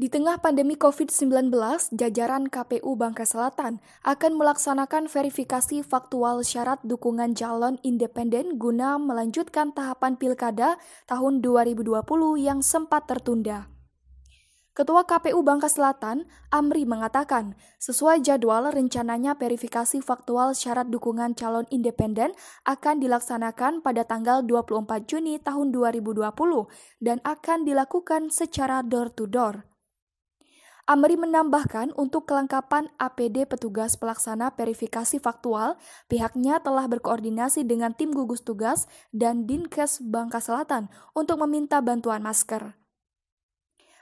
Di tengah pandemi COVID-19, jajaran KPU Bangka Selatan akan melaksanakan verifikasi faktual syarat dukungan calon independen guna melanjutkan tahapan pilkada tahun 2020 yang sempat tertunda. Ketua KPU Bangka Selatan, Amri, mengatakan sesuai jadwal rencananya verifikasi faktual syarat dukungan calon independen akan dilaksanakan pada tanggal 24 Juni tahun 2020 dan akan dilakukan secara door-to-door. door to door Amri menambahkan untuk kelengkapan APD petugas pelaksana verifikasi faktual, pihaknya telah berkoordinasi dengan tim gugus tugas dan Dinkes Bangka Selatan untuk meminta bantuan masker.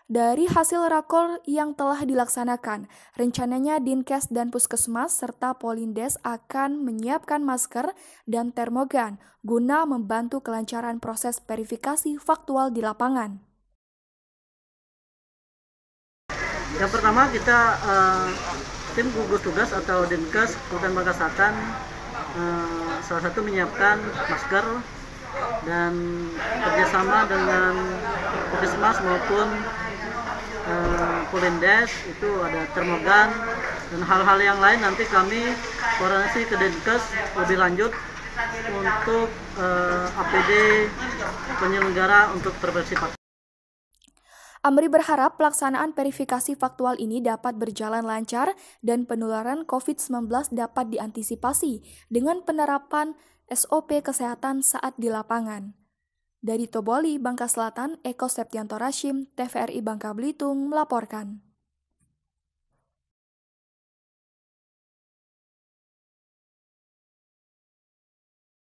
Dari hasil rakor yang telah dilaksanakan, rencananya Dinkes dan Puskesmas serta Polindes akan menyiapkan masker dan termogan guna membantu kelancaran proses verifikasi faktual di lapangan. Yang pertama kita uh, tim gugus tugas atau dinkes Kabupaten Bangka uh, eh, salah satu menyiapkan masker dan kerjasama dengan puskesmas maupun uh, polindes itu ada termogan dan hal-hal yang lain nanti kami koordinasi ke dinkes lebih lanjut untuk uh, APD penyelenggara untuk terbersih Amri berharap pelaksanaan verifikasi faktual ini dapat berjalan lancar dan penularan COVID-19 dapat diantisipasi dengan penerapan SOP kesehatan saat di lapangan. Dari Toboli, Bangka Selatan, Eko Septianto Rashim, TVRI Bangka Belitung melaporkan.